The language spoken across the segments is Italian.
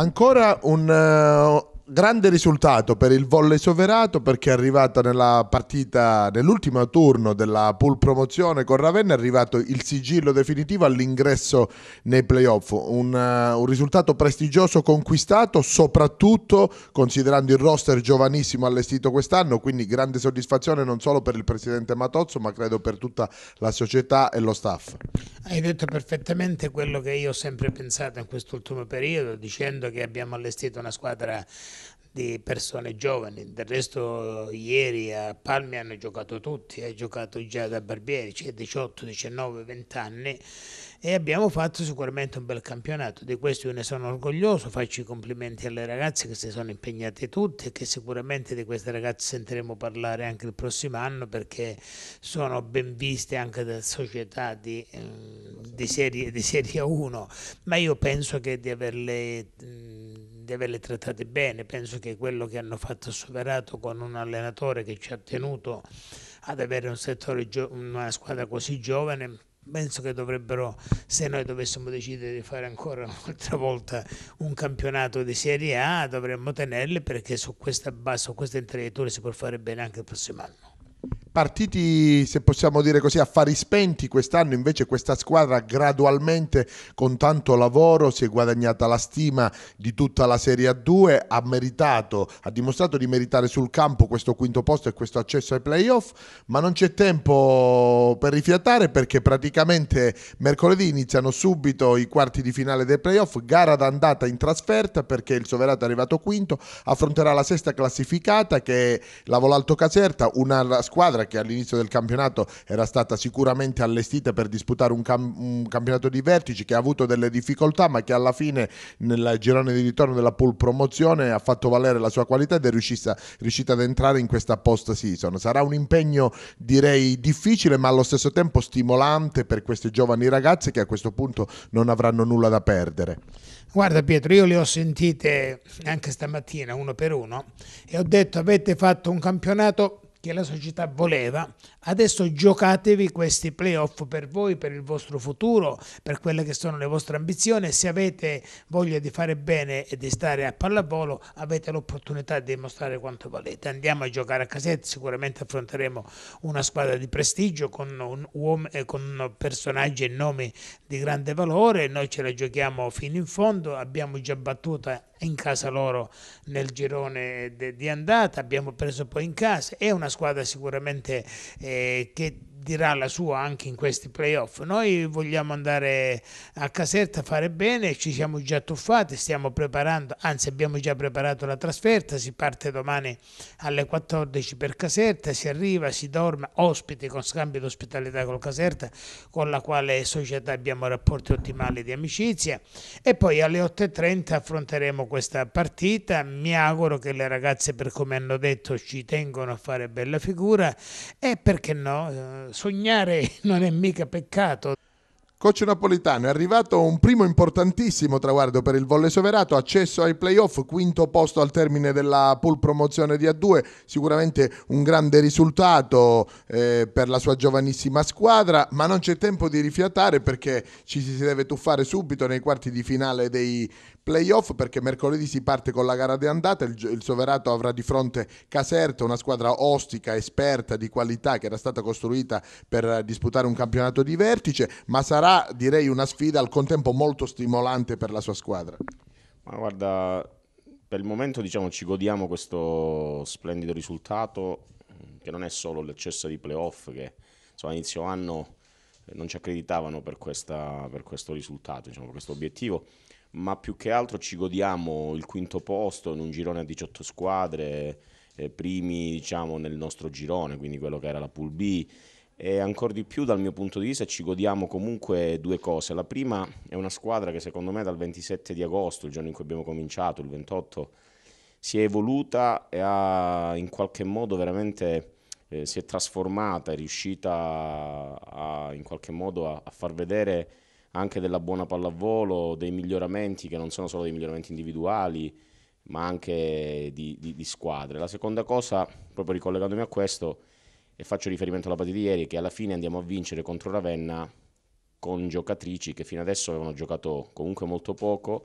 Ancora un, eh, grande risultato per il volley soverato perché è arrivata nella partita, nell'ultimo turno della pool promozione con Ravenna, è arrivato il sigillo definitivo all'ingresso nei playoff. Un, uh, un risultato prestigioso conquistato, soprattutto considerando il roster giovanissimo allestito quest'anno, quindi grande soddisfazione non solo per il presidente Matozzo, ma credo per tutta la società e lo staff. Hai detto perfettamente quello che io ho sempre pensato in quest'ultimo periodo, dicendo che abbiamo allestito una squadra di persone giovani. Del resto ieri a Palmi hanno giocato tutti, ha giocato già da Barbieri, cioè 18, 19, 20 anni e abbiamo fatto sicuramente un bel campionato. Di questo io ne sono orgoglioso, faccio i complimenti alle ragazze che si sono impegnate tutte e che sicuramente di queste ragazze sentiremo parlare anche il prossimo anno perché sono ben viste anche da società di, ehm, di, serie, di serie 1, ma io penso che di averle di averle trattate bene, penso che quello che hanno fatto superato con un allenatore che ci ha tenuto ad avere un settore, una squadra così giovane, penso che dovrebbero, se noi dovessimo decidere di fare ancora un'altra volta un campionato di Serie A, dovremmo tenerle perché su questa base, su questa intellettura si può fare bene anche il prossimo anno partiti, se possiamo dire così, affari spenti quest'anno, invece questa squadra gradualmente con tanto lavoro si è guadagnata la stima di tutta la Serie A2, ha meritato, ha dimostrato di meritare sul campo questo quinto posto e questo accesso ai playoff, ma non c'è tempo per rifiatare perché praticamente mercoledì iniziano subito i quarti di finale dei playoff, gara d'andata in trasferta perché il Soverato è arrivato quinto, affronterà la sesta classificata che è la Volalto Caserta, una squadra squadra che all'inizio del campionato era stata sicuramente allestita per disputare un, cam un campionato di vertici, che ha avuto delle difficoltà, ma che alla fine nel girone di ritorno della pool promozione ha fatto valere la sua qualità ed è riuscita, riuscita ad entrare in questa post season. Sarà un impegno direi difficile, ma allo stesso tempo stimolante per queste giovani ragazze che a questo punto non avranno nulla da perdere. Guarda Pietro, io le ho sentite anche stamattina uno per uno e ho detto avete fatto un campionato che la società voleva. Adesso giocatevi questi playoff per voi, per il vostro futuro, per quelle che sono le vostre ambizioni. Se avete voglia di fare bene e di stare a pallavolo, avete l'opportunità di dimostrare quanto volete. Andiamo a giocare a casetta, sicuramente affronteremo una squadra di prestigio con, eh, con personaggi e nomi di grande valore. Noi ce la giochiamo fino in fondo, abbiamo già battuta in casa loro nel girone di andata, abbiamo preso poi in casa. È una squadra sicuramente eh, che dirà la sua anche in questi playoff. Noi vogliamo andare a Caserta, fare bene, ci siamo già tuffati, stiamo preparando, anzi abbiamo già preparato la trasferta, si parte domani alle 14 per Caserta, si arriva, si dorme, ospiti con scambio d'ospitalità con Caserta, con la quale società abbiamo rapporti ottimali di amicizia e poi alle 8.30 affronteremo questa partita. Mi auguro che le ragazze, per come hanno detto, ci tengono a fare bella figura e perché no? Eh, sognare non è mica peccato. Coach Napolitano, è arrivato un primo importantissimo traguardo per il Volle Soverato, accesso ai playoff, quinto posto al termine della pool promozione di A2, sicuramente un grande risultato eh, per la sua giovanissima squadra, ma non c'è tempo di rifiatare perché ci si deve tuffare subito nei quarti di finale dei playoff perché mercoledì si parte con la gara di andata, il, il Soverato avrà di fronte Caserta, una squadra ostica, esperta, di qualità che era stata costruita per disputare un campionato di vertice, ma sarà sarà direi una sfida al contempo molto stimolante per la sua squadra. Ma guarda, per il momento diciamo ci godiamo questo splendido risultato che non è solo l'eccesso di playoff che insomma, inizio anno eh, non ci accreditavano per, questa, per questo risultato, diciamo, per questo obiettivo, ma più che altro ci godiamo il quinto posto in un girone a 18 squadre, eh, primi diciamo, nel nostro girone, quindi quello che era la Pool B, e ancora di più dal mio punto di vista ci godiamo comunque due cose. La prima è una squadra che secondo me dal 27 di agosto, il giorno in cui abbiamo cominciato, il 28, si è evoluta e ha in qualche modo veramente eh, si è trasformata, è riuscita a, a, in qualche modo a, a far vedere anche della buona pallavolo, dei miglioramenti che non sono solo dei miglioramenti individuali, ma anche di, di, di squadre. La seconda cosa, proprio ricollegandomi a questo, e faccio riferimento alla partita di ieri, che alla fine andiamo a vincere contro Ravenna con giocatrici che fino adesso avevano giocato comunque molto poco,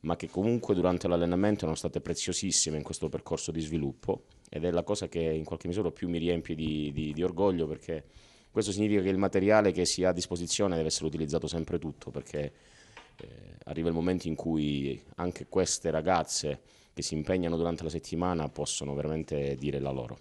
ma che comunque durante l'allenamento erano state preziosissime in questo percorso di sviluppo ed è la cosa che in qualche misura più mi riempie di, di, di orgoglio perché questo significa che il materiale che si ha a disposizione deve essere utilizzato sempre tutto perché eh, arriva il momento in cui anche queste ragazze che si impegnano durante la settimana possono veramente dire la loro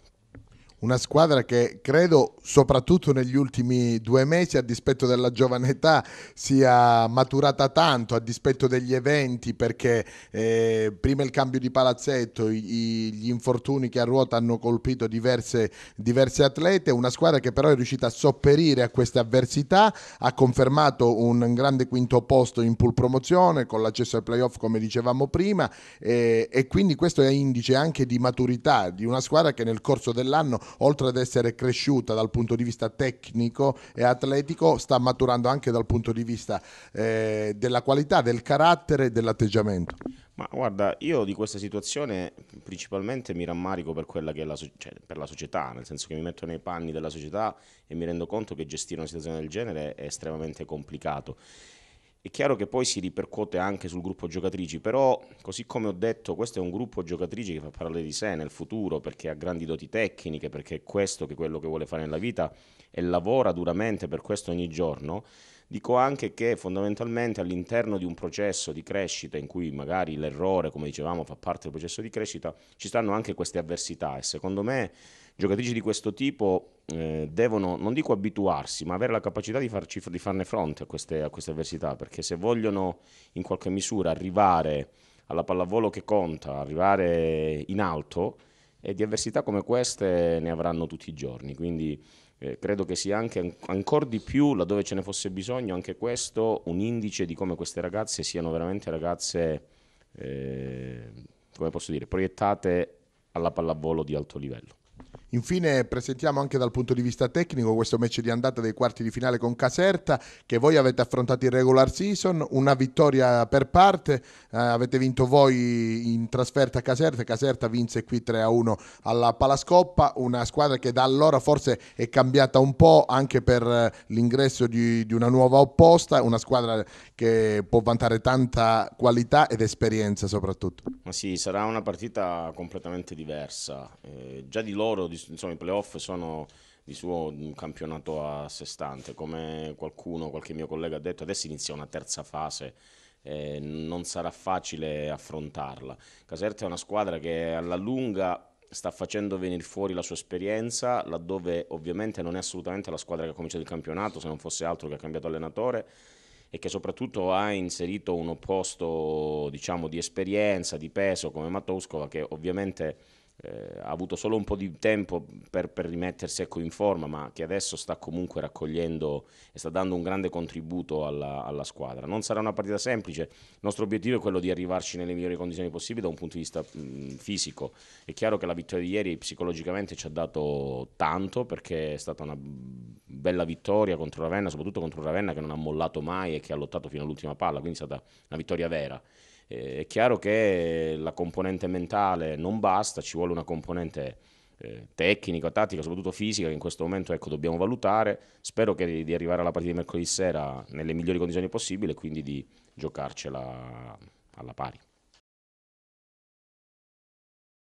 una squadra che credo soprattutto negli ultimi due mesi a dispetto della giovane età sia maturata tanto a dispetto degli eventi perché eh, prima il cambio di palazzetto i, gli infortuni che a ruota hanno colpito diverse, diverse, atlete una squadra che però è riuscita a sopperire a queste avversità ha confermato un grande quinto posto in pool promozione con l'accesso ai playoff come dicevamo prima eh, e quindi questo è indice anche di maturità di una squadra che nel corso dell'anno oltre ad essere cresciuta dal punto di vista tecnico e atletico, sta maturando anche dal punto di vista eh, della qualità, del carattere e dell'atteggiamento. Ma guarda, io di questa situazione principalmente mi rammarico per quella che è la, cioè, per la, società, nel senso che mi metto nei panni della società e mi rendo conto che gestire una situazione del genere è estremamente complicato. È chiaro che poi si ripercuote anche sul gruppo giocatrici, però così come ho detto questo è un gruppo giocatrici che fa parlare di sé nel futuro perché ha grandi doti tecniche, perché è questo che è quello che vuole fare nella vita e lavora duramente per questo ogni giorno. Dico anche che fondamentalmente all'interno di un processo di crescita in cui magari l'errore, come dicevamo, fa parte del processo di crescita, ci stanno anche queste avversità e secondo me giocatrici di questo tipo eh, devono, non dico abituarsi, ma avere la capacità di, farci, di farne fronte a queste, a queste, avversità, perché se vogliono in qualche misura arrivare alla pallavolo che conta, arrivare in alto, e di avversità come queste ne avranno tutti i giorni, quindi eh, credo che sia anche an- ancora di più, laddove ce ne fosse bisogno, anche questo un indice di come queste ragazze siano veramente ragazze, eh, come posso dire, proiettate alla pallavolo di alto livello. Infine presentiamo anche dal punto di vista tecnico questo match di andata dei quarti di finale con Caserta che voi avete affrontato in regular season, una vittoria per parte, eh, avete vinto voi in trasferta a Caserta, Caserta vinse qui 3-1 alla Palascoppa, una squadra che da allora forse è cambiata un po' anche per eh, l'ingresso di, di una nuova opposta, una squadra che può vantare tanta qualità ed esperienza soprattutto. Ma sì, sarà una partita completamente diversa, eh, già di loro, di insomma, i playoff sono di suo un campionato a sé stante, come qualcuno, qualche mio collega ha detto, adesso inizia una terza fase. Eh, non sarà facile affrontarla. Caserta è una squadra che alla lunga sta facendo venire fuori la sua esperienza, laddove ovviamente non è assolutamente la squadra che ha cominciato il campionato, se non fosse altro che ha cambiato allenatore e che soprattutto ha inserito un opposto diciamo, di esperienza, di peso come Matoscova che ovviamente eh, ha avuto solo un po' di tempo per, per rimettersi ecco, in forma, ma che adesso sta comunque raccogliendo e sta dando un grande contributo alla, alla, squadra. Non sarà una partita semplice, il nostro obiettivo è quello di arrivarci nelle migliori condizioni possibili da un punto di vista mh, fisico. È chiaro che la vittoria di ieri psicologicamente ci ha dato tanto perché è stata una bella vittoria contro Ravenna, soprattutto contro Ravenna che non ha mollato mai e che ha lottato fino all'ultima palla, quindi è stata una vittoria vera. Eh, è chiaro che la componente mentale non basta, ci vuole una componente eh, tecnica, tattica, soprattutto fisica, che in questo momento ecco, dobbiamo valutare. Spero che, di arrivare alla partita di mercoledì sera nelle migliori condizioni possibili e quindi di giocarcela alla pari.